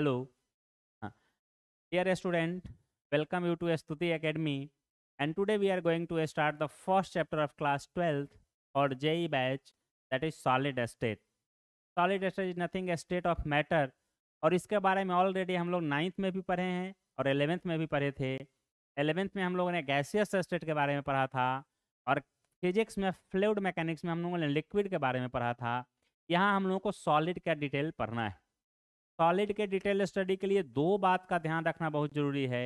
Hello dear student welcome you to Stuti Academy and we are going to start the first chapter of class twelfth और J E batch that is solid state solid state is nothing a state of matter और इसके बारे में already हम लोग ninth में भी पढ़े हैं और एलेवेंथ में भी पढ़े थे एलेवेंथ में हम लोगों ने गैसियस स्टेट के बारे में पढ़ा था और फिजिक्स में फ्लूड मैकेनिक्स में हम लोगों ने लिक्विड के बारे में पढ़ा था यहाँ हम लोगों को सॉलिड का डिटेल पढ़ना है सॉलिड के डिटेल स्टडी के लिए दो बात का ध्यान रखना बहुत जरूरी है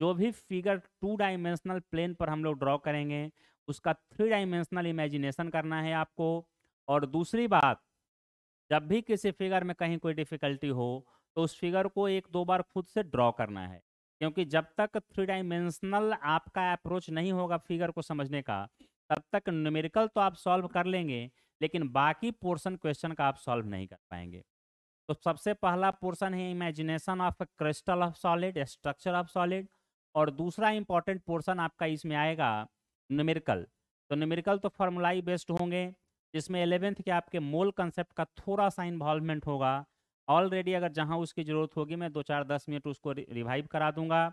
जो भी फिगर टू डायमेंशनल प्लेन पर हम लोग ड्रॉ करेंगे उसका थ्री डायमेंशनल इमेजिनेशन करना है आपको और दूसरी बात जब भी किसी फिगर में कहीं कोई डिफिकल्टी हो तो उस फिगर को एक दो बार खुद से ड्रॉ करना है क्योंकि जब तक थ्री डायमेंशनल आपका अप्रोच नहीं होगा फिगर को समझने का तब तक न्यूमेरिकल तो आप सॉल्व कर लेंगे लेकिन बाकी पोर्शन क्वेश्चन का आप सॉल्व नहीं कर पाएंगे तो सबसे पहला पोर्शन है imagination of crystal of solid structure of solid और दूसरा इंपॉर्टेंट पोर्शन आपका इसमें आएगा न्यूमेरिकल तो न्यूमेरिकल तो फार्मूलाई बेस्ड होंगे जिसमें एलेवेंथ के आपके मोल कंसेप्ट का थोड़ा सा इन्वॉल्वमेंट होगा ऑलरेडी अगर जहाँ उसकी ज़रूरत होगी मैं दो चार दस मिनट उसको रिवाइव करा दूंगा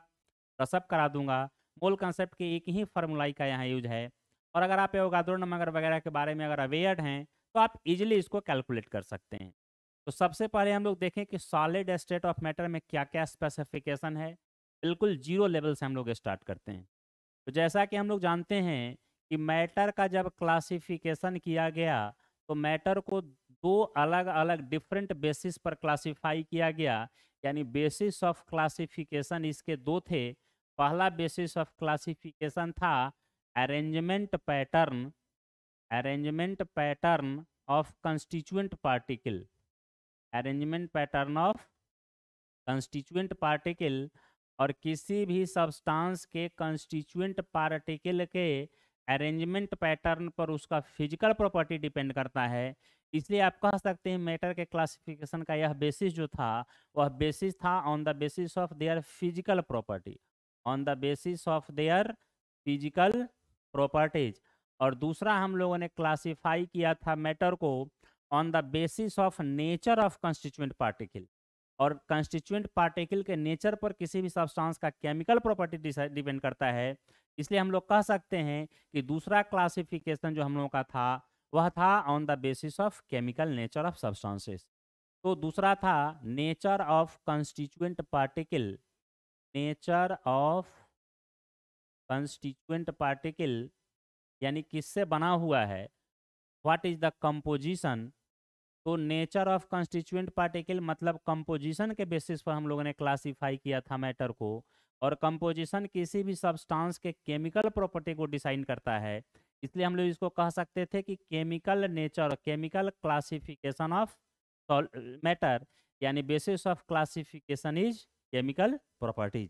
रसअप करा दूंगा मोल कंसेप्ट के एक ही फार्मूलाई का यहाँ यूज है और अगर आप एवोगाद्रो नमगर वगैरह के बारे में अगर अवेयर हैं तो आप इजिली इसको कैलकुलेट कर सकते हैं तो सबसे पहले हम लोग देखें कि सॉलिड स्टेट ऑफ मैटर में क्या क्या स्पेसिफिकेशन है बिल्कुल जीरो लेवल से हम लोग स्टार्ट करते हैं तो जैसा कि हम लोग जानते हैं कि मैटर का जब क्लासिफिकेशन किया गया तो मैटर को दो अलग अलग डिफरेंट बेसिस पर क्लासिफाई किया गया यानी बेसिस ऑफ क्लासिफिकेशन इसके दो थे पहला बेसिस ऑफ क्लासिफिकेशन था arrangement pattern arrangement pattern of constituent particle arrangement pattern of constituent particle और किसी भी सब्सटेंस के कंस्टिट्यूएंट पार्टिकल के अरेंजमेंट पैटर्न पर उसका फिजिकल प्रॉपर्टी डिपेंड करता है इसलिए आप कह सकते हैं मैटर के क्लासिफिकेशन का यह बेसिस जो था वह बेसिस था on the basis of their physical property on the basis of their physical properties और दूसरा हम लोगों ने क्लासिफाई किया था मैटर को on the basis of nature of constituent particle और कंस्टिट्यूएंट पार्टिकल के नेचर पर किसी भी सब्सटेंस का केमिकल प्रॉपर्टी डिपेंड करता है इसलिए हम लोग कह सकते हैं कि दूसरा क्लासिफिकेशन जो हम लोगों का था वह था on the basis of chemical nature of substances तो दूसरा था nature of constituent particle nature of constituent particle यानी किससे बना हुआ है व्हाट इज द कंपोजिशन तो नेचर ऑफ कंस्टिट्यूएंट पार्टिकल मतलब कंपोजिशन के बेसिस पर हम लोगों ने क्लासिफाई किया था मैटर को और कंपोजिशन किसी भी सब्सटेंस के केमिकल प्रॉपर्टी को डिसाइन करता है इसलिए हम लोग इसको कह सकते थे कि chemical nature chemical classification of matter यानी basis of classification is chemical properties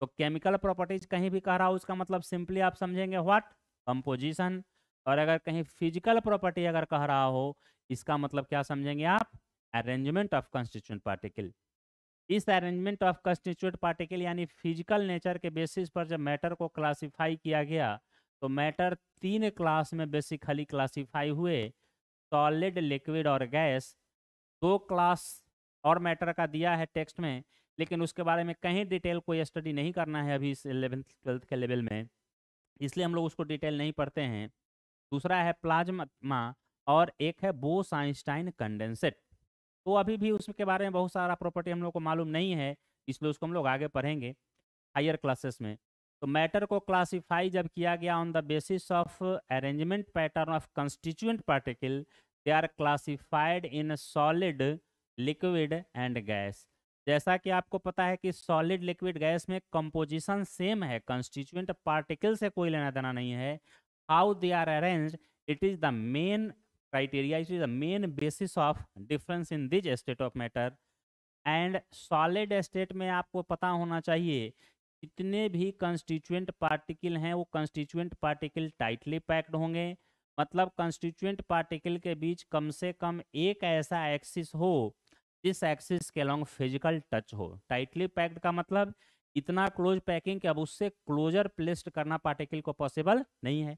तो केमिकल प्रॉपर्टीज कहीं भी कह रहा हो उसका मतलब सिंपली आप समझेंगे व्हाट कंपोजिशन और अगर कहीं फिजिकल प्रॉपर्टी अगर कह रहा हो इसका मतलब क्या समझेंगे आप अरेंजमेंट ऑफ कंस्टिट्यूंट पार्टिकल इस अरेंजमेंट ऑफ कंस्टिट्यूट पार्टिकल यानी फिजिकल नेचर के बेसिस पर जब मैटर को क्लासीफाई किया गया तो मैटर तीन क्लास में बेसिकली क्लासीफाई हुए सॉलिड लिक्विड और गैस दो क्लास और मैटर का दिया है टेक्स्ट में लेकिन उसके बारे में कहीं डिटेल कोई स्टडी नहीं करना है अभी इस एलेवेंथ ट्वेल्थ के लेवल में इसलिए हम लोग उसको डिटेल नहीं पढ़ते हैं दूसरा है प्लाज्मा और एक है बोस आइंस्टाइन कंडेंसेट तो अभी भी उसके बारे में बहुत सारा प्रॉपर्टी हम लोग को मालूम नहीं है इसलिए उसको हम लोग आगे पढ़ेंगे हायर क्लासेस में तो मैटर को क्लासिफाई जब किया गया on the basis of arrangement pattern of constituent particle they are classified in solid liquid and gas जैसा कि आपको पता है कि सॉलिड लिक्विड गैस में कंपोजिशन सेम है कंस्टिट्यूएंट पार्टिकल से कोई लेना देना नहीं है how they are arrange it is the main criteria it is the main basis of difference in this state of matter and solid state में आपको पता होना चाहिए जितने भी कंस्टिट्यूएंट पार्टिकल हैं वो कंस्टिट्यूएंट पार्टिकल टाइटली पैक्ड होंगे मतलब कंस्टिट्यूएंट पार्टिकल के बीच कम से कम एक ऐसा एक्सिस हो जिस एक्सिस के लॉन्ग फिजिकल टच हो टाइटली पैक्ड का मतलब इतना क्लोज पैकिंग कि अब उससे क्लोजर प्लेस्ड करना पार्टिकल को पॉसिबल नहीं है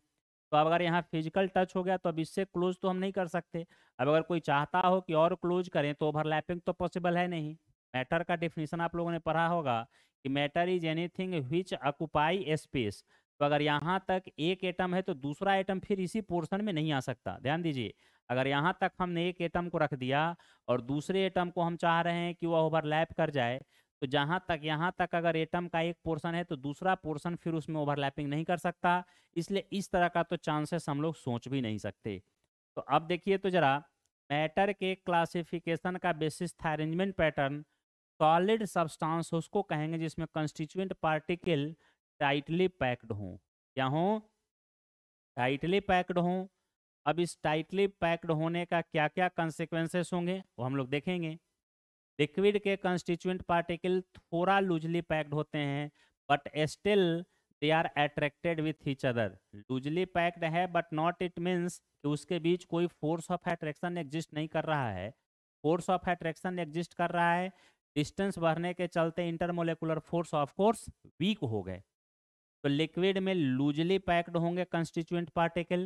तो अब अगर यहाँ फिजिकल टच हो गया तो अब इससे क्लोज तो हम नहीं कर सकते अब अगर कोई चाहता हो कि और क्लोज करें तो ओवरलैपिंग तो पॉसिबल है नहीं मैटर का डिफिनेशन आप लोगों ने पढ़ा होगा कि matter is anything which occupy space तो अगर यहाँ तक एक एटम है तो दूसरा एटम फिर इसी पोर्शन में नहीं आ सकता ध्यान दीजिए अगर यहाँ तक हमने एक एटम को रख दिया और दूसरे एटम को हम चाह रहे हैं कि वह ओवरलैप कर जाए तो जहां तक यहां तक अगर एटम का एक पोर्शन है तो दूसरा पोर्शन फिर उसमें ओवरलैपिंग नहीं कर सकता इसलिए इस तरह का तो चांसेस हम लोग सोच भी नहीं सकते तो अब देखिए तो जरा मैटर के क्लासिफिकेशन का बेसिस था अरेंजमेंट पैटर्न सॉलिड सब्सटेंस उसको कहेंगे जिसमें कंस्टिट्यूएंट पार्टिकल टाइटली पैक्ड हों क्या हों टाइटली पैक्ड हों अब इस टाइटली पैक्ड होने का क्या क्या कंसिक्वेंसेस होंगे वो हम लोग देखेंगे लिक्विड के कंस्टिट्यूंट पार्टिकल थोड़ा लूजली पैक्ड होते हैं but still they are attracted with each other loosely packed है बट नॉट इट मीन्स कि उसके बीच कोई फोर्स ऑफ एट्रैक्शन एग्जिस्ट नहीं कर रहा है फोर्स ऑफ एट्रैक्शन एग्जिस्ट कर रहा है डिस्टेंस बढ़ने के चलते intermolecular force of course weak हो गए तो लिक्विड में लूजली पैक्ड होंगे कंस्टिट्यूंट पार्टिकल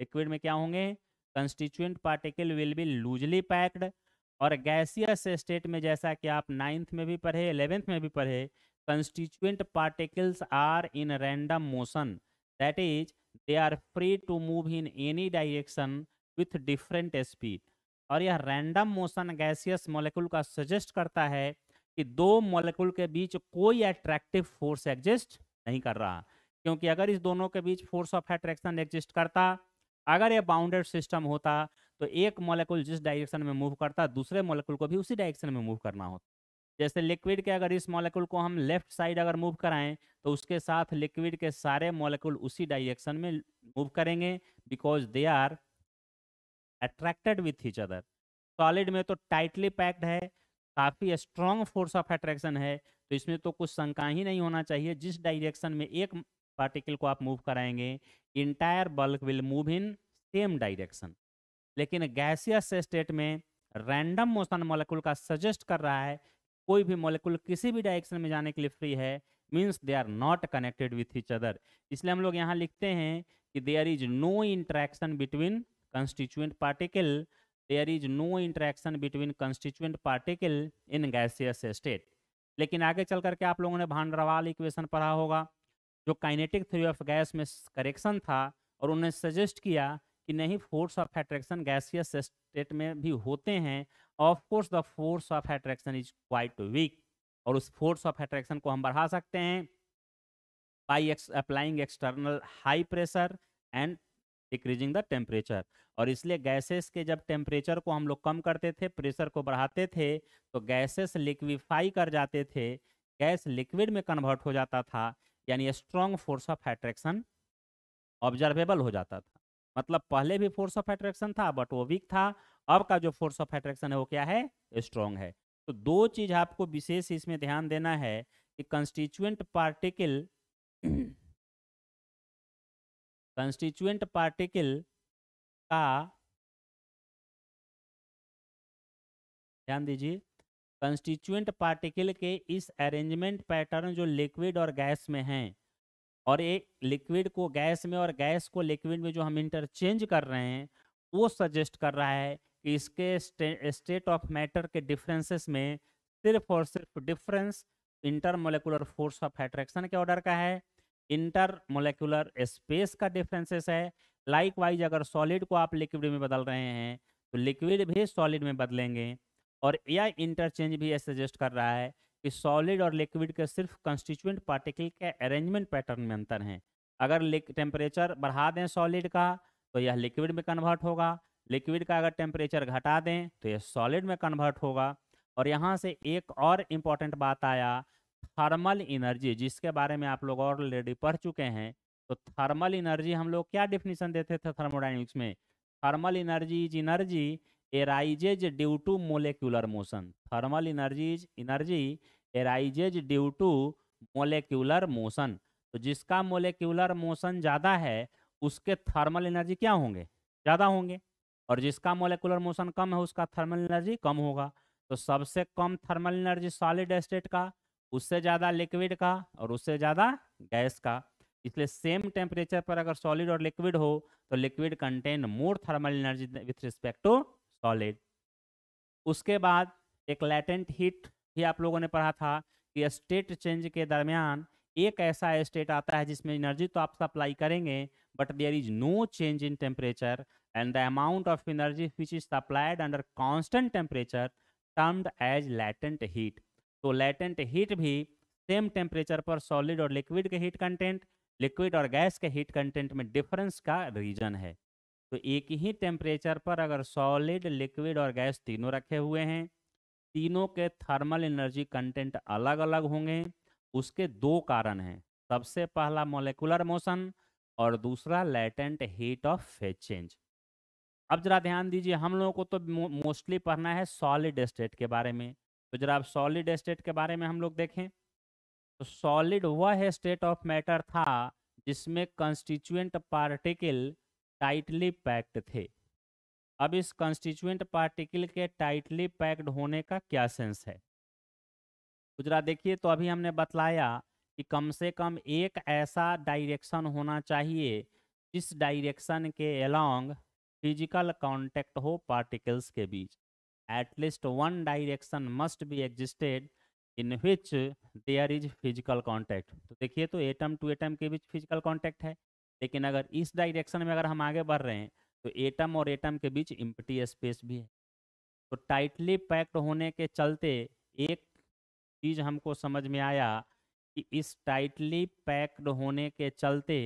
लिक्विड में क्या होंगे constituent particle will be loosely packed और गैसियस स्टेट में जैसा कि आप नाइन्थ में भी पढ़े एलेवेंथ में भी पढ़े constituent particles are in random motion that is they are free to move in any direction with different speed और यह रैंडम मोशन गैसियस मॉलिक्यूल का सजेस्ट करता है कि दो मॉलिक्यूल के बीच कोई अट्रैक्टिव फोर्स एग्जिस्ट नहीं कर रहा क्योंकि अगर इस दोनों के बीच फोर्स ऑफ अट्रैक्शन एग्जिस्ट करता अगर यह बाउंडेड सिस्टम होता तो एक मॉलिक्यूल जिस डायरेक्शन में मूव करता है दूसरे मॉलिक्यूल को भी उसी डायरेक्शन में मूव करना होता जैसे लिक्विड के अगर इस मॉलिक्यूल को हम लेफ्ट साइड अगर मूव कराएं तो उसके साथ लिक्विड के सारे मॉलिक्यूल उसी डायरेक्शन में मूव करेंगे because they are attracted with each other solid में तो टाइटली पैक्ड है काफ़ी स्ट्रॉन्ग फोर्स ऑफ अट्रैक्शन है तो इसमें तो कुछ शंका ही नहीं होना चाहिए जिस डायरेक्शन में एक पार्टिकल को आप मूव कराएंगे entire bulk will move in same direction लेकिन गैसियस स्टेट में रैंडम मोशन मॉलिक्यूल का सजेस्ट कर रहा है कोई भी मॉलिक्यूल किसी भी डायरेक्शन में जाने के लिए फ्री है means they are not connected with each other इसलिए हम लोग यहाँ लिखते हैं कि there is no interaction between constituent particle there is no interaction between constituent particle in gaseous state लेकिन आगे चल करके आप लोगों ने भांडरवाल इक्वेशन पढ़ा होगा जो काइनेटिक थ्री ऑफ गैस में करेक्शन था और उन्होंने सजेस्ट किया कि नहीं force of attraction gaseous state में भी होते हैं of course the force of attraction is quite weak और उस फोर्स ऑफ एट्रैक्शन को हम बढ़ा सकते हैं by ex applying external high pressure and decreasing the temperature और इसलिए गैसेस के जब टेम्परेचर को हम लोग कम करते थे प्रेशर को बढ़ाते थे तो गैसेस लिक्विफाई कर जाते थे गैस लिक्विड में कन्वर्ट हो जाता था यानी strong force of attraction observable हो जाता था मतलब पहले भी फोर्स ऑफ एट्रैक्शन था बट वो वीक था अब का जो फोर्स ऑफ एट्रैक्शन है वो क्या है स्ट्रॉन्ग है तो दो चीज आपको विशेष इसमें ध्यान देना है कि कंस्टिट्यूएंट पार्टिकल कंस्टिट्यूएंट पार्टिकल का ध्यान दीजिए कंस्टिट्यूएंट पार्टिकल के इस अरेंजमेंट पैटर्न जो लिक्विड और गैस में हैं और एक लिक्विड को गैस में और गैस को लिक्विड में जो हम इंटरचेंज कर रहे हैं वो सजेस्ट कर रहा है कि इसके स्टेट ऑफ मैटर के डिफरेंसेस में सिर्फ और सिर्फ difference intermolecular force of attraction के ऑर्डर का है इंटरमोलिकुलर स्पेस का डिफरेंसेस है लाइक वाइज अगर सॉलिड को आप लिक्विड में बदल रहे हैं तो लिक्विड भी सॉलिड में बदलेंगे और यह इंटरचेंज भी सजेस्ट कर रहा है कि सॉलिड और लिक्विड के सिर्फ कंस्टिट्यूंट पार्टिकल के अरेंजमेंट पैटर्न में अंतर हैं अगर टेम्परेचर बढ़ा दें सॉलिड का तो यह लिक्विड में कन्वर्ट होगा लिक्विड का अगर टेम्परेचर घटा दें तो यह सॉलिड में कन्वर्ट होगा और यहाँ से एक और इम्पॉर्टेंट बात आया थर्मल एनर्जी जिसके बारे में आप लोग ऑलरेडी पढ़ चुके हैं तो थर्मल एनर्जी हम लोग क्या डिफिनीशन देते थे थर्मोडाइनिक्स में thermal energy is energy arises due to molecular motion thermal energies energy arises due to molecular motion तो जिसका मोलिकुलर मोशन ज़्यादा है उसके थर्मल एनर्जी क्या होंगे ज़्यादा होंगे और जिसका मोलिकुलर मोशन कम है उसका थर्मल एनर्जी कम होगा तो सबसे कम थर्मल एनर्जी सॉलिड स्टेट का उससे ज़्यादा लिक्विड का और उससे ज़्यादा गैस का इसलिए सेम टेम्परेचर पर अगर सॉलिड और लिक्विड हो तो liquid contain more thermal energy with respect to solid उसके बाद एक लैटेंट हीट भी आप लोगों ने पढ़ा था कि स्टेट चेंज के दरमियान एक ऐसा स्टेट आता है जिसमें एनर्जी तो आप सप्लाई करेंगे but there is no change in temperature and the amount of energy which is supplied under constant temperature termed as latent heat तो लैटेंट हीट भी सेम टेम्परेचर पर सॉलिड और लिक्विड के हीट कंटेंट लिक्विड और gas के heat content में difference का reason है तो एक ही टेम्परेचर पर अगर सॉलिड लिक्विड और गैस तीनों रखे हुए हैं तीनों के थर्मल एनर्जी कंटेंट अलग अलग होंगे उसके दो कारण हैं सबसे पहला मोलिकुलर मोशन और दूसरा latent heat of phase change अब जरा ध्यान दीजिए हम लोगों को तो मोस्टली पढ़ना है सॉलिड स्टेट के बारे में तो जरा आप सॉलिड स्टेट के बारे में हम लोग देखें तो सॉलिड वह स्टेट ऑफ मैटर था जिसमें कंस्टिट्यूएंट पार्टिकल टाइटली पैक्ड थे अब इस कॉन्स्टिट्यूएंट पार्टिकल के टाइटली पैक्ड होने का क्या सेंस है गुजरा तो देखिए तो अभी हमने बतलाया कि कम से कम एक ऐसा डायरेक्शन होना चाहिए जिस डायरेक्शन के अलॉन्ग फिजिकल कांटेक्ट हो पार्टिकल्स के बीच at least one direction must be existed in which there is physical contact तो देखिए तो एटम टू एटम के बीच फिजिकल कांटेक्ट है लेकिन अगर इस डायरेक्शन में अगर हम आगे बढ़ रहे हैं तो एटम और एटम के बीच इम्पटी स्पेस भी है तो टाइटली पैक्ड होने के चलते एक चीज़ हमको समझ में आया कि इस टाइटली पैक्ड होने के चलते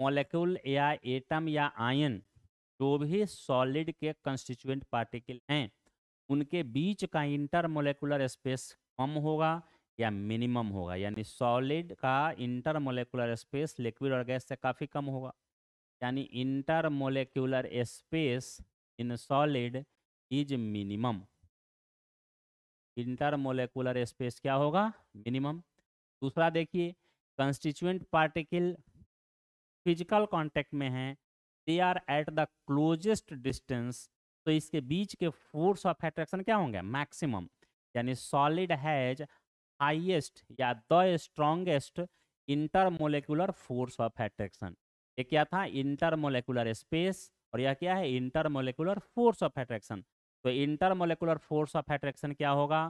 मॉलिक्यूल या एटम या आयन जो भी सॉलिड के कंस्टिट्यूएंट पार्टिकल हैं उनके बीच का इंटर मोलिकुलर स्पेस कम होगा या मिनिमम होगा यानी सॉलिड का इंटरमोलिकुलर स्पेस लिक्विड और गैस से काफ़ी कम होगा यानी intermolecular space in solid is minimum intermolecular space क्या होगा मिनिमम दूसरा देखिए कंस्टिट्यूंट पार्टिकल फिजिकल कांटेक्ट में है they are at the closest distance तो इसके बीच के फोर्स ऑफ एट्रैक्शन क्या होंगे मैक्सिमम यानी सॉलिड हैज हाईएस्ट या the strongest intermolecular force of attraction ये क्या था इंटरमोलिकुलर स्पेस और यह क्या है इंटरमोलिकुलर फोर्स ऑफ एट्रैक्शन तो इंटरमोलेकुलर फोर्स ऑफ एट्रैक्शन क्या होगा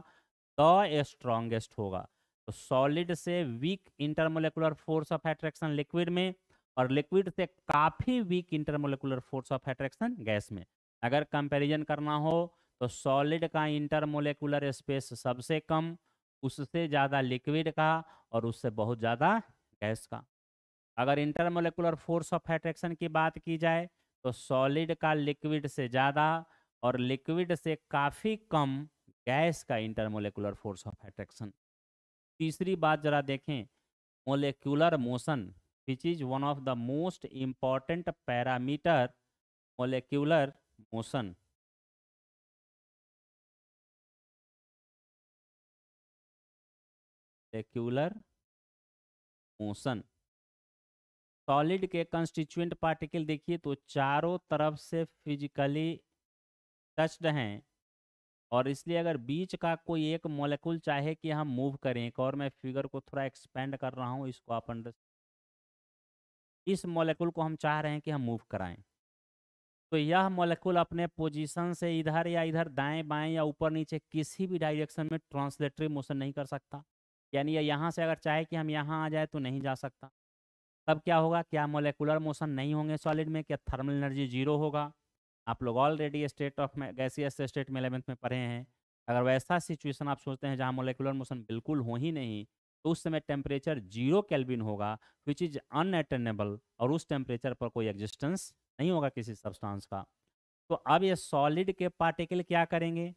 द स्ट्रॉन्गेस्ट होगा तो सॉलिड से weak intermolecular force of attraction liquid में और लिक्विड से काफ़ी weak intermolecular force of attraction gas में अगर कंपैरिजन करना हो तो सॉलिड का इंटरमोलिकुलर स्पेस सबसे कम उससे ज़्यादा लिक्विड का और उससे बहुत ज़्यादा गैस का अगर इंटरमोलिकुलर फोर्स ऑफ एट्रैक्शन की बात की जाए तो सॉलिड का लिक्विड से ज़्यादा और लिक्विड से काफ़ी कम गैस का इंटरमोलिकुलर फोर्स ऑफ एट्रैक्शन तीसरी बात ज़रा देखें molecular motion which is one of the most important parameter molecular motion molecular motion solid के कंस्टिट्यूएंट पार्टिकल देखिए तो चारों तरफ से फिजिकली टच्ड हैं और इसलिए अगर बीच का कोई एक मॉलिक्यूल चाहे कि हम मूव करें एक और मैं फिगर को थोड़ा एक्सपेंड कर रहा हूँ इसको आप अंडर इस मॉलिक्यूल को हम चाह रहे हैं कि हम मूव कराएं तो यह मॉलिक्यूल अपने पोजीशन से इधर या इधर दाएं बाएं या ऊपर नीचे किसी भी डायरेक्शन में ट्रांसलेटरी मोशन नहीं कर सकता यानी यहाँ से अगर चाहे कि हम यहाँ आ जाए तो नहीं जा सकता तब क्या होगा क्या मोलिकुलर मोशन नहीं होंगे सॉलिड में क्या थर्मल एनर्जी जीरो होगा आप लोग already state of gaseous state में एलेवेंथ में पढ़े हैं अगर वैसा सिचुएशन आप सोचते हैं जहाँ मोलिकुलर मोशन बिल्कुल हो ही नहीं तो उस समय टेम्परेचर जीरो कैलविन होगा विच इज़ अनएटेनेबल और उस टेम्परेचर पर कोई एग्जिस्टेंस नहीं होगा किसी सब्सटेंस का तो अब ये सॉलिड के पार्टिकल क्या करेंगे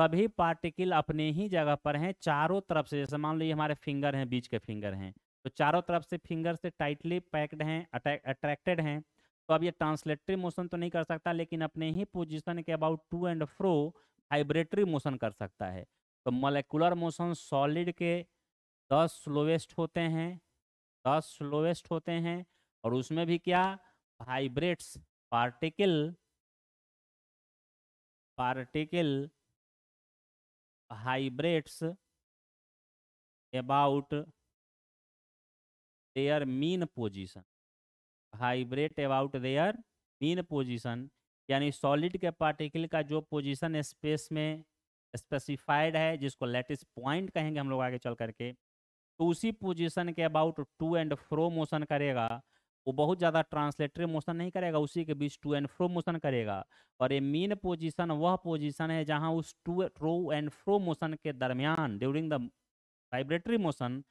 सभी पार्टिकल अपने ही जगह पर हैं चारों तरफ से जैसे मान लो ये हमारे फिंगर हैं बीच के फिंगर हैं तो चारों तरफ से फिंगर से टाइटली पैक्ड हैं अट्रैक्टेड हैं तो अब ये ट्रांसलेटरी मोशन तो नहीं कर सकता लेकिन अपने ही पोजिशन के about to and fro vibratory motion कर सकता है तो मलेकुलर मोशन सॉलिड के दस स्लोवेस्ट होते हैं दस स्लोवेस्ट होते हैं और उसमें भी क्या vibrates particle particle vibrates about their mean position vibrate about their mean position यानी सॉलिड के पार्टिकल का जो पोजीशन स्पेस में स्पेसिफाइड है जिसको लेटेस्ट पॉइंट कहेंगे हम लोग आगे चल करके तो उसी पोजीशन के about to and fro motion करेगा वो बहुत ज़्यादा ट्रांसलेटरी मोशन नहीं करेगा उसी के बीच टू एंड फ्रो मोशन करेगा और ये मेन पोजीशन वह पोजीशन है जहाँ उस to tro and fro motion के दरमियान during the vibratory motion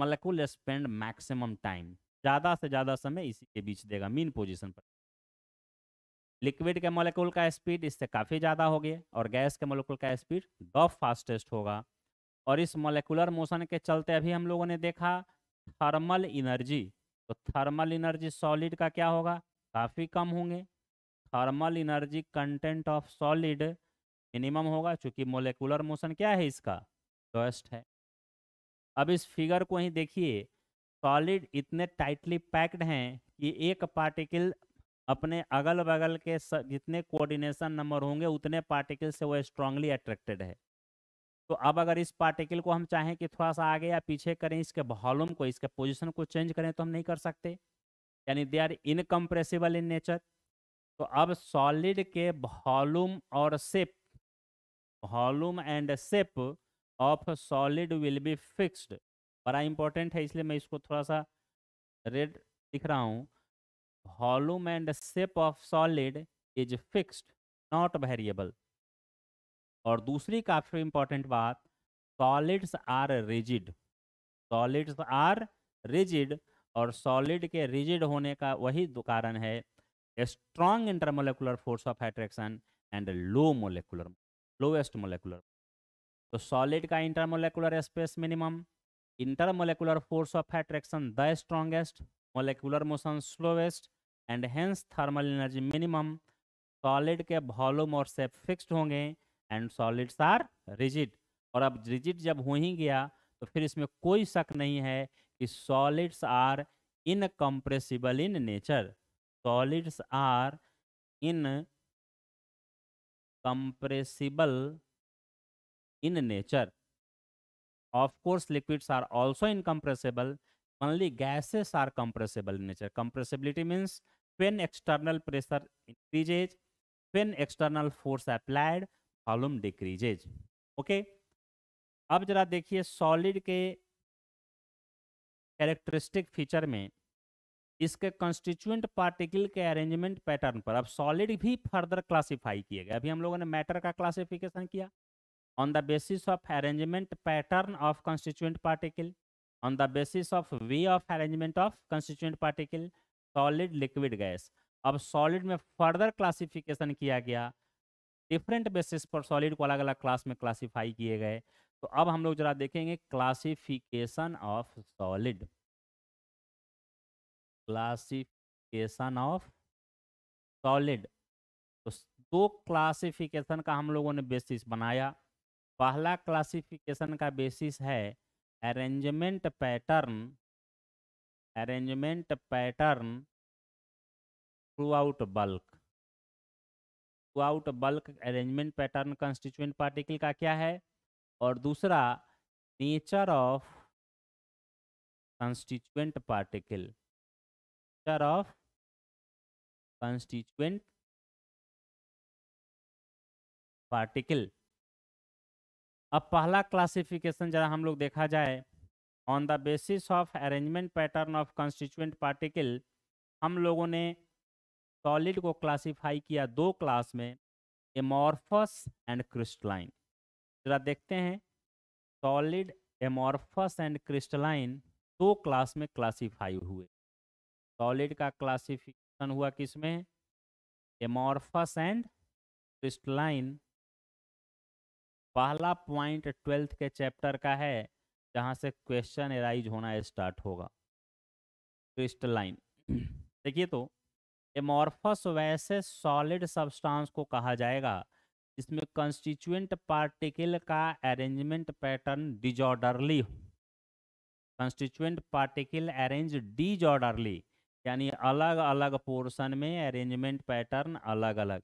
molecule spend maximum time ज़्यादा से ज़्यादा समय इसी के बीच देगा मेन पोजिशन पर लिक्विड के मोलिकुल का स्पीड इससे काफ़ी ज़्यादा हो गया और गैस के मोलिकुल का स्पीड द फास्टेस्ट होगा और इस मोलिकुलर मोशन के चलते अभी हम लोगों ने देखा थर्मल इनर्जी तो थर्मल एनर्जी सॉलिड का क्या होगा काफ़ी कम होंगे thermal energy content of solid minimum होगा चूंकि मोलिकुलर मोशन क्या है इसका लोएस्ट है अब इस फिगर को ही देखिए सॉलिड इतने टाइटली पैक्ड हैं कि एक पार्टिकल अपने अगल बगल के जितने कोऑर्डिनेशन नंबर होंगे उतने पार्टिकल से वो स्ट्रांगली अट्रैक्टेड है तो अब अगर इस पार्टिकल को हम चाहें कि थोड़ा सा आगे या पीछे करें इसके वॉल्यूम को इसके पोजिशन को चेंज करें तो हम नहीं कर सकते यानी they are incompressible in nature तो अब सॉलिड के वॉल्यूम और shape volume and shape of solid will be fixed बड़ा इंपॉर्टेंट है इसलिए मैं इसको थोड़ा सा रेड लिख रहा हूँ volume and shape of solid is fixed not variable और दूसरी काफ़ी इंपॉर्टेंट बात solids are rigid solids are rigid और सॉलिड के रिजिड होने का वही कारण है strong intermolecular force of attraction and low molecular lowest molecular तो सॉलिड का intermolecular space minimum intermolecular force of attraction the strongest molecular motion slowest and hence thermal energy minimum solid के volume और shape fixed होंगे and solids are rigid और अब rigid जब हो ही गया तो फिर इसमें कोई शक नहीं है कि solids are incompressible in nature solids are incompressible in nature of course liquids are also incompressible only gases are compressible in nature compressibility means when external pressure increases when external force applied volume decreases okay अब जरा देखिए solid के characteristic feature में इसके constituent particle के arrangement pattern पर अब solid भी फर्दर क्लासिफाई किए गए अभी हम लोगों ने मैटर का क्लासिफिकेशन किया on the basis of arrangement pattern of constituent particle on the basis of way of arrangement of constituent particle solid liquid gas अब सॉलिड में फर्दर क्लासिफिकेशन किया गया डिफरेंट बेसिस पर सॉलिड को अलग अलग क्लास में क्लासीफाई किए गए तो अब हम लोग जरा देखेंगे classification of solid classification of solid तो दो क्लासिफिकेशन का हम लोगों ने बेसिस बनाया पहला क्लासिफिकेशन का बेसिस है arrangement pattern arrangement pattern throughout bulk out bulk arrangement pattern constituent particle का क्या है और दूसरा nature of constituent particle nature of constituent particle अब पहला क्लासिफिकेशन जरा हम लोग देखा जाए on the basis of arrangement pattern of constituent particle हम लोगों ने सॉलिड को क्लासिफाई किया दो क्लास में एमॉर्फस एंड क्रिस्टलाइन जरा देखते हैं सॉलिड एमॉर्फस एंड क्रिस्टलाइन दो क्लास में क्लासिफाई हुए सॉलिड का क्लासिफिकेशन हुआ किसमें एमॉर्फस एंड क्रिस्टलाइन पहला पॉइंट ट्वेल्थ के चैप्टर का है जहां से क्वेश्चन एराइज होना स्टार्ट होगा क्रिस्टलाइन देखिए तो एमोर्फस वैसे सॉलिड सब्सटेंस को कहा जाएगा जिसमें कंस्टिट्यूएंट पार्टिकल का arrangement pattern disorderly constituent particle arrange disorderly यानी अलग अलग पोर्शन में अरेंजमेंट पैटर्न अलग अलग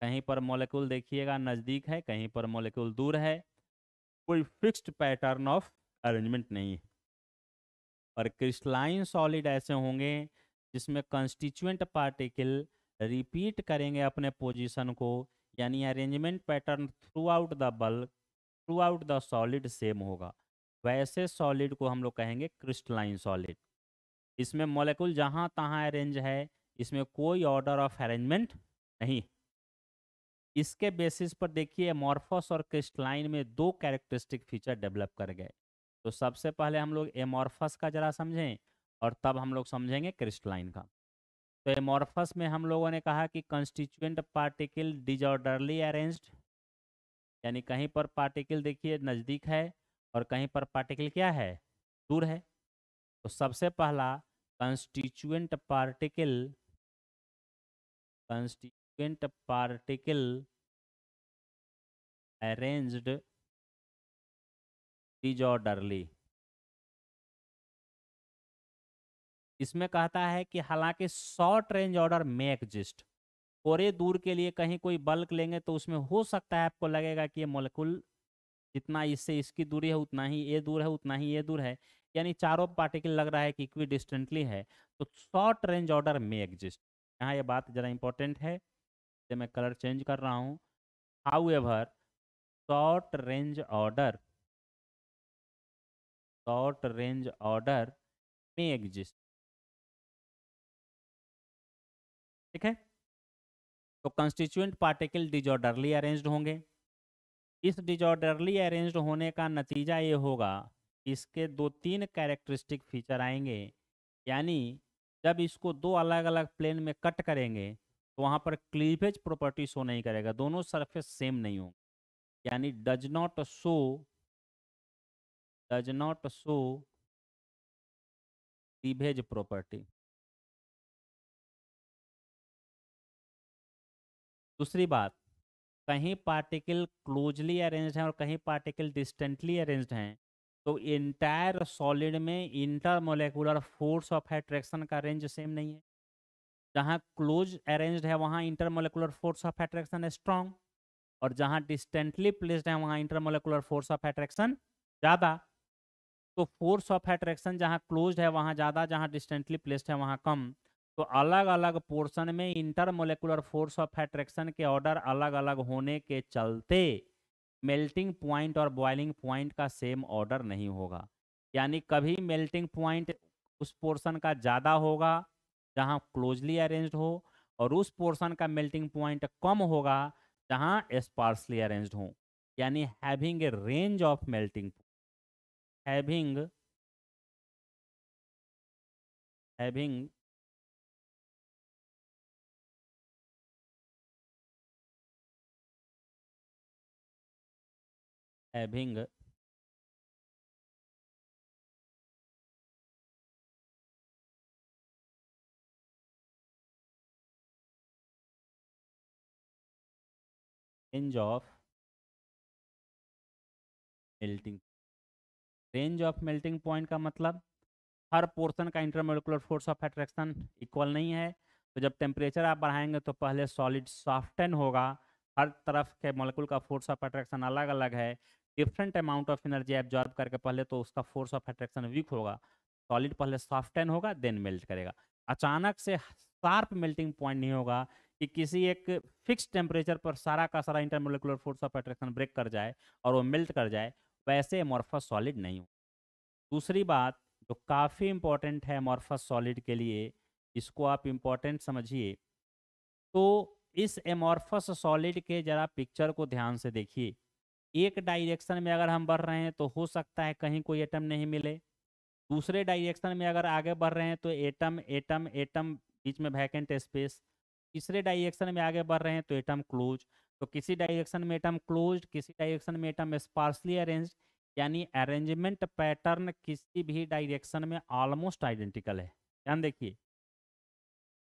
कहीं पर मोलिक्यूल देखिएगा नज़दीक है कहीं पर मोलिक्यूल दूर है कोई फिक्स्ड पैटर्न ऑफ अरेंजमेंट नहीं है और क्रिस्टलाइन सॉलिड ऐसे होंगे जिसमें कंस्टिचुएंट पार्टिकल रिपीट करेंगे अपने पोजीशन को यानी arrangement pattern throughout the bulk throughout the solid same होगा वैसे सॉलिड को हम लोग कहेंगे क्रिस्टलाइन सॉलिड इसमें मॉलिक्यूल जहाँ तहाँ अरेंज है इसमें कोई ऑर्डर ऑफ अरेंजमेंट नहीं इसके बेसिस पर देखिए एमॉर्फस और क्रिस्टलाइन में दो कैरेक्टरिस्टिक फीचर डेवलप कर गए तो सबसे पहले हम लोग एमॉर्फस का जरा समझें और तब हम लोग समझेंगे क्रिस्टलाइन का तो एमोरफस में हम लोगों ने कहा कि कंस्टिट्यूएंट पार्टिकल डिजॉर्डरली अरेंज्ड यानी कहीं पर पार्टिकल देखिए नज़दीक है और कहीं पर पार्टिकल क्या है दूर है तो सबसे पहला constituent particle constituent particle arranged disorderly इसमें कहता है कि हालांकि शॉर्ट रेंज ऑर्डर में एग्जिस्ट थोड़े दूर के लिए कहीं कोई बल्क लेंगे तो उसमें हो सकता है आपको लगेगा कि ये मोलिकुल जितना इससे इसकी दूरी है उतना ही ये दूर है उतना ही ये दूर है यानी चारों पार्टिकल लग रहा है कि इक्वी डिस्टेंटली है तो शॉर्ट रेंज ऑर्डर में एग्जिस्ट यहाँ ये बात ज़रा इंपॉर्टेंट है जब मैं कलर चेंज कर रहा हूँ however short range order short range order में एग्जिस्ट ठीक है तो कंस्टिट्यूएंट पार्टिकल डिजॉर्डरली अरेंज होंगे इस डिजॉर्डरली अरेंज होने का नतीजा ये होगा इसके दो तीन कैरेक्टरिस्टिक फीचर आएंगे यानी जब इसको दो अलग अलग प्लेन में कट करेंगे तो वहाँ पर क्लीवेज प्रॉपर्टी शो नहीं करेगा दोनों सरफेस सेम नहीं होंगे यानी does not show does not show cleavage property दूसरी बात कहीं पार्टिकल क्लोजली अरेंज्ड हैं और कहीं पार्टिकल डिस्टेंटली अरेंज्ड हैं तो इंटायर सॉलिड में इंटरमोलिकुलर फोर्स ऑफ एट्रैक्शन का रेंज सेम नहीं है जहाँ क्लोज अरेंज्ड है वहाँ intermolecular force of attraction strong और जहाँ डिस्टेंटली प्लेस्ड है वहाँ इंटरमोलिकुलर फोर्स ऑफ एट्रैक्शन ज़्यादा तो फोर्स ऑफ एट्रैक्शन जहाँ क्लोज है वहाँ ज़्यादा जहाँ डिस्टेंटली प्लेस्ड है वहाँ कम तो अलग अलग पोर्शन में इंटरमोलिकुलर फोर्स ऑफ एट्रैक्शन के ऑर्डर अलग अलग होने के चलते मेल्टिंग पॉइंट और बॉइलिंग पॉइंट का सेम ऑर्डर नहीं होगा यानी कभी मेल्टिंग पॉइंट उस पोर्शन का ज़्यादा होगा जहाँ क्लोजली अरेंज हो और उस पोर्शन का मेल्टिंग पॉइंट कम होगा जहाँ स्पार्सली अरेंज हो यानी having a range of melting having having having range of melting range of melting point का मतलब हर पोर्शन का intermolecular force of attraction equal नहीं है तो जब टेम्परेचर आप बढ़ाएंगे तो पहले सॉलिड सॉफ्टन होगा हर तरफ के मोलिकुल का फोर्स ऑफ अट्रैक्शन अलग अलग है different amount of energy absorb करके पहले तो उसका फोर्स ऑफ अट्रैक्शन वीक होगा सॉलिड पहले सॉफ्टन होगा देन मेल्ट करेगा अचानक से शार्प मेल्टिंग पॉइंट नहीं होगा कि किसी एक फिक्स टेम्परेचर पर सारा का सारा intermolecular force of attraction break कर जाए और वो मेल्ट कर जाए वैसे एमोर्फस सॉलिड नहीं हो दूसरी बात जो काफ़ी इंपॉर्टेंट है एमोर्फस सॉलिड के लिए इसको आप इम्पॉर्टेंट समझिए तो इस एमोर्फस सॉलिड के ज़रा पिक्चर को ध्यान से देखिए एक डायरेक्शन में अगर हम बढ़ रहे हैं तो हो सकता है कहीं कोई एटम नहीं मिले दूसरे डायरेक्शन में अगर आगे बढ़ रहे हैं तो एटम एटम एटम बीच में वैकेंट स्पेस तीसरे डायरेक्शन में आगे बढ़ रहे हैं तो एटम क्लोज तो किसी डायरेक्शन में एटम क्लोज किसी डायरेक्शन में एटम स्पार्सली अरेंज यानी अरेंजमेंट पैटर्न किसी भी डायरेक्शन में ऑलमोस्ट आइडेंटिकल है ध्यान देखिए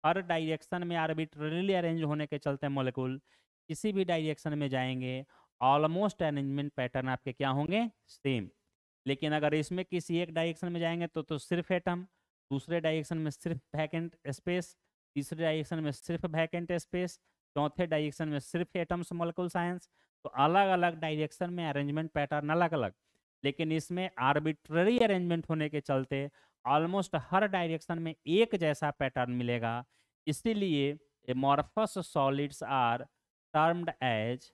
हर डायरेक्शन में आर्बिट्रली अरेंज होने के चलते मोलिकुल किसी भी डायरेक्शन में जाएंगे ऑलमोस्ट अरेंजमेंट पैटर्न आपके क्या होंगे सेम लेकिन अगर इसमें किसी एक डायरेक्शन में जाएंगे तो तो सिर्फ एटम दूसरे डायरेक्शन में सिर्फ वैकेंट स्पेस तीसरे डायरेक्शन में सिर्फ वैकेंट स्पेस चौथे डायरेक्शन में सिर्फ एटम्स मॉलिक्यूल साइंस तो अलग अलग डायरेक्शन में अरेंजमेंट पैटर्न अलग अलग लेकिन इसमें आर्बिट्ररी अरेंजमेंट होने के चलते ऑलमोस्ट हर डायरेक्शन में एक जैसा पैटर्न मिलेगा इसीलिए amorphous solids are termed as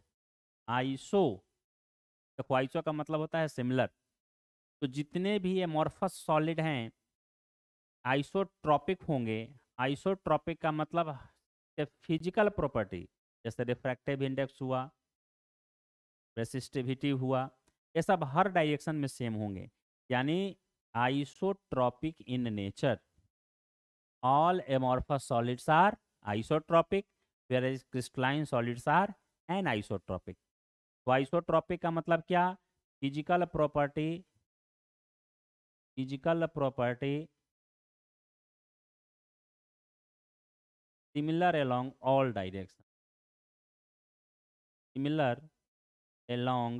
iso देखो आइसो का मतलब होता है सिमिलर तो जितने भी एमोर्फस सॉलिड हैं आइसोट्रॉपिक होंगे आइसोट्रॉपिक का मतलब फिजिकल प्रॉपर्टी जैसे रिफ्रैक्टिव इंडेक्स हुआ रेसिस्टिविटी हुआ ये सब हर डायरेक्शन में सेम होंगे यानी isotropic in nature all solids are isotropic whereas crystalline solids are anisotropic तो आइसोट्रॉपिक का मतलब क्या physical property physical property similar along all direction similar along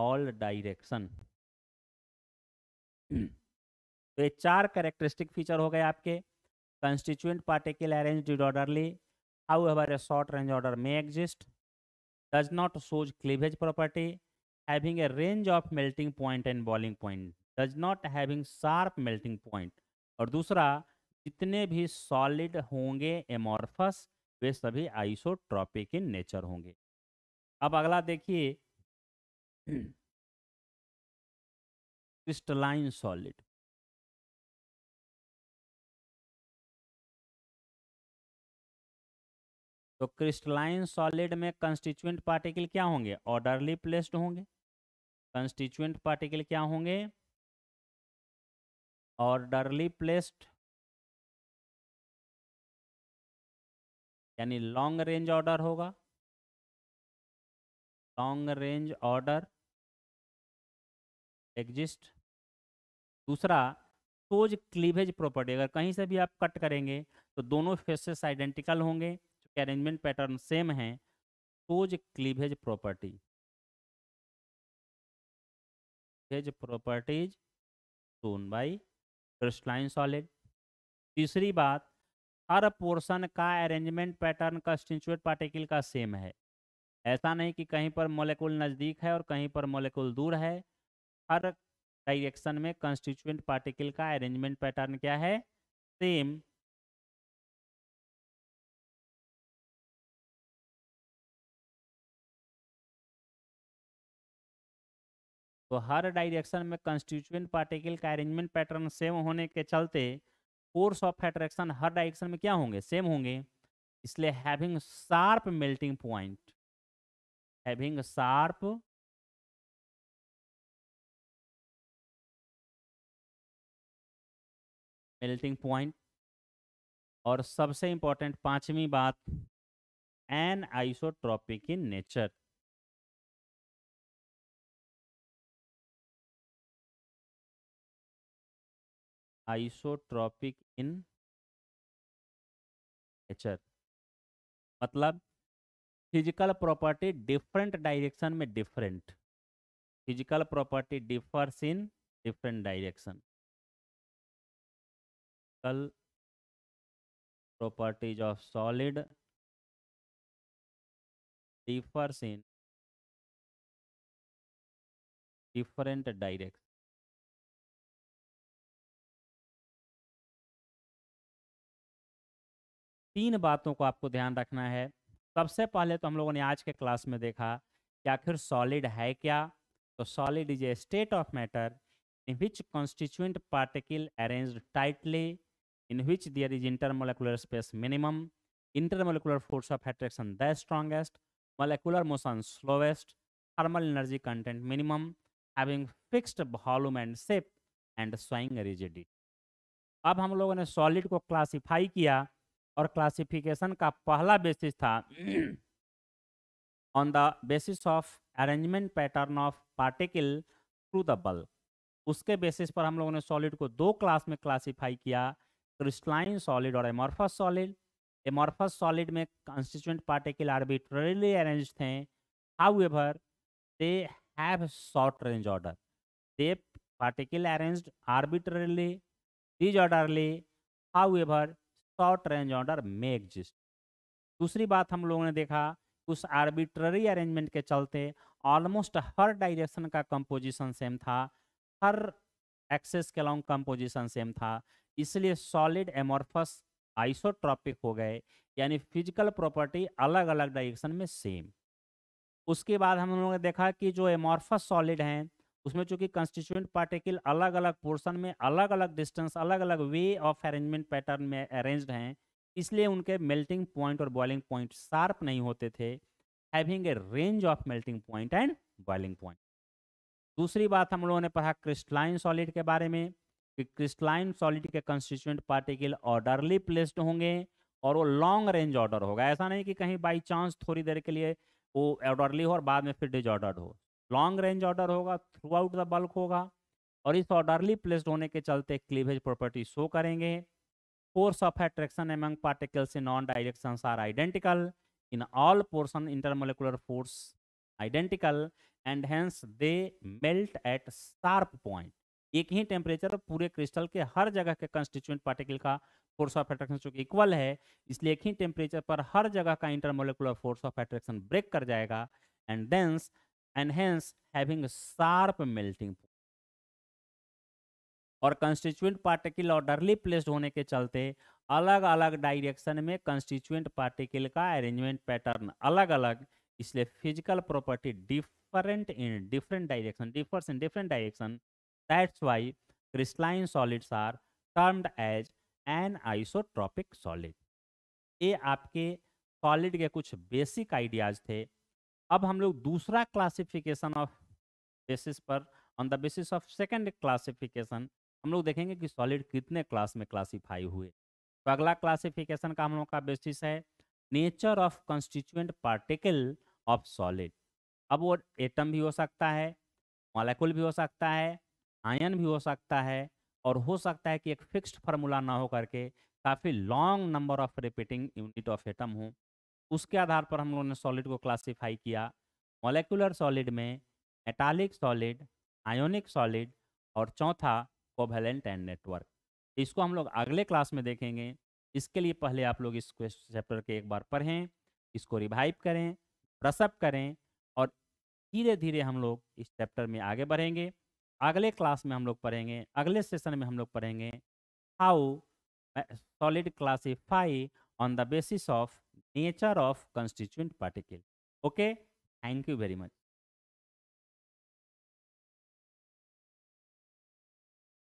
all direction तो ये चार करेक्टरिस्टिक फीचर हो गए आपके constituent particle arranged orderly however a short range order में exist does not shows cleavage property, having a range of melting point and boiling point, does not having sharp melting point. और दूसरा जितने भी solid होंगे amorphous वे सभी isotropic in nature होंगे अब अगला देखिए क्रिस्टलाइन सॉलिड तो क्रिस्टलाइन सॉलिड में कंस्टिचुएंट पार्टिकल क्या होंगे ऑर्डरली प्लेस्ड होंगे कंस्टिचुएंट पार्टिकल क्या होंगे ऑर्डरली प्लेस्ड यानी लॉन्ग रेंज ऑर्डर होगा लॉन्ग रेंज ऑर्डर एग्जिस्ट दूसरा सोज क्लीवेज प्रॉपर्टी अगर कहीं से भी आप कट करेंगे तो दोनों फेसेस आइडेंटिकल होंगे के अरेंजमेंट पैटर्न सेम है शोज तो cleavage property cleavage properties shown by crystalline solid तीसरी बात हर पोर्शन का अरेंजमेंट पैटर्न कंस्टिट्यूट पार्टिकल का सेम है ऐसा नहीं कि कहीं पर मोलिकुल नज़दीक है और कहीं पर मोलिकुल दूर है हर डायरेक्शन में कंस्टिचुएंट पार्टिकल का अरेंजमेंट पैटर्न क्या है सेम तो हर डायरेक्शन में कंस्टिट्यूएंट पार्टिकल का अरेंजमेंट पैटर्न सेम होने के चलते फोर्स ऑफ अट्रैक्शन हर डायरेक्शन में क्या होंगे सेम होंगे इसलिए having sharp melting point having sharp melting point और सबसे इंपॉर्टेंट पांचवी बात anisotropic in nature isotropic in nature मतलब फिजिकल प्रॉपर्टी डिफरेंट डायरेक्शन में different physical property differs in different direction कल properties of solid differs in different direction तीन बातों को आपको ध्यान रखना है सबसे पहले तो हम लोगों ने आज के क्लास में देखा कि आखिर सॉलिड है क्या तो solid is a state of matter in which constituent particle arrange tightly in which there is inter intermolecular space minimum intermolecular force of attraction the strongest molecular motion slowest thermal energy content minimum having fixed volume and shape and showing rigidity अब हम लोगों ने solid को classify किया और classification का पहला basis था on the basis of arrangement pattern of particle through the bulk उसके बेसिस पर हम लोगों ने सॉलिड को दो क्लास में क्लासिफाई किया क्रिस्टलाइन सॉलिड और एमॉर्फस सॉलिड एमॉर्फस सॉलिड में कॉन्स्टिट्यूंट पार्टिकल आर्बिट्रेली अरेंज थे however they have short range order they particle arrange arranged arbitrarily however short range order में एग्जिस्ट दूसरी बात हम लोगों ने देखा उस आर्बिट्ररी अरेंजमेंट के चलते ऑलमोस्ट हर डायरेक्शन का कंपोजिशन सेम था हर एक्सेस के लॉन्ग कंपोजिशन सेम था इसलिए सॉलिड एमोर्फस आइसोट्रॉपिक हो गए यानी फिजिकल प्रॉपर्टी अलग अलग डायरेक्शन में सेम उसके बाद हम लोगों ने देखा कि जो एमोर्फस सॉलिड हैं उसमें चूंकि कंस्टिट्यूएंट पार्टिकल अलग अलग पोर्शन में अलग अलग डिस्टेंस अलग अलग वे ऑफ अरेंजमेंट पैटर्न में अरेंज हैं इसलिए उनके मेल्टिंग पॉइंट और बॉइलिंग पॉइंट शार्प नहीं होते थे having a range of melting point and boiling point दूसरी बात हम लोगों ने पढ़ा क्रिस्टलाइन सॉलिड के बारे में कि क्रिस्टलाइन सॉलिड के कंस्टिट्यूएंट पार्टिकल ऑर्डरली प्लेस्ड होंगे और वो लॉन्ग रेंज ऑर्डर होगा ऐसा नहीं कि कहीं बाई चांस थोड़ी देर के लिए वो ऑर्डरली हो और बाद में फिर डिजऑर्डर्ड हो लॉन्ग रेंज ऑर्डर होगा थ्रू आउट द बल्क होगा और इस ऑर्डरली प्लेस्ड होने के चलते क्लीवेज प्रॉपर्टी शो करेंगे force of attraction among particles in non direction are identical in all portion intermolecular force identical and hence they melt at sharp point एक ही temperature पूरे क्रिस्टल के हर जगह के कंस्टिट्यूंट पार्टिकल का फोर्स ऑफ एट्रैक्शन चूंकि इक्वल है इसलिए एक ही टेम्परेचर पर हर जगह का intermolecular force of attraction break कर जाएगा and hence and hence having a sharp melting point. और कंस्टिट्यूएंट पार्टिकल ऑर्डरली प्लेस्ड होने के चलते अलग अलग डायरेक्शन में कंस्टिट्यूएंट पार्टिकल का अरेंजमेंट पैटर्न अलग अलग इसलिए physical property different in different direction differs in different direction that's why crystalline solids are termed as anisotropic solid ये आपके सॉलिड के कुछ बेसिक आइडियाज थे अब हम लोग दूसरा क्लासिफिकेशन ऑफ बेसिस पर on the basis of second classification हम लोग देखेंगे कि सॉलिड कितने क्लास में क्लासीफाई हुए तो अगला क्लासिफिकेशन का हम लोग का बेसिस है nature of constituent particle of solid अब वो एटम भी हो सकता है मॉलिक्यूल भी हो सकता है आयन भी हो सकता है और हो सकता है कि एक फिक्स्ड फार्मूला ना हो करके काफ़ी long number of repeating unit of atom हों उसके आधार पर हम लोगों ने सॉलिड को क्लासिफाई किया मोलिकुलर सॉलिड में मेटालिक सॉलिड आयोनिक सॉलिड और चौथा कोवेलेंट एंड नेटवर्क इसको हम लोग अगले क्लास में देखेंगे इसके लिए पहले आप लोग इस चैप्टर के एक बार पढ़ें इसको रिवाइव करें प्रसअप करें और धीरे धीरे हम लोग इस चैप्टर में आगे बढ़ेंगे अगले क्लास में हम लोग पढ़ेंगे अगले सेशन में हम लोग पढ़ेंगे how solid classify on the basis of nature of constituent particle okay thank you very much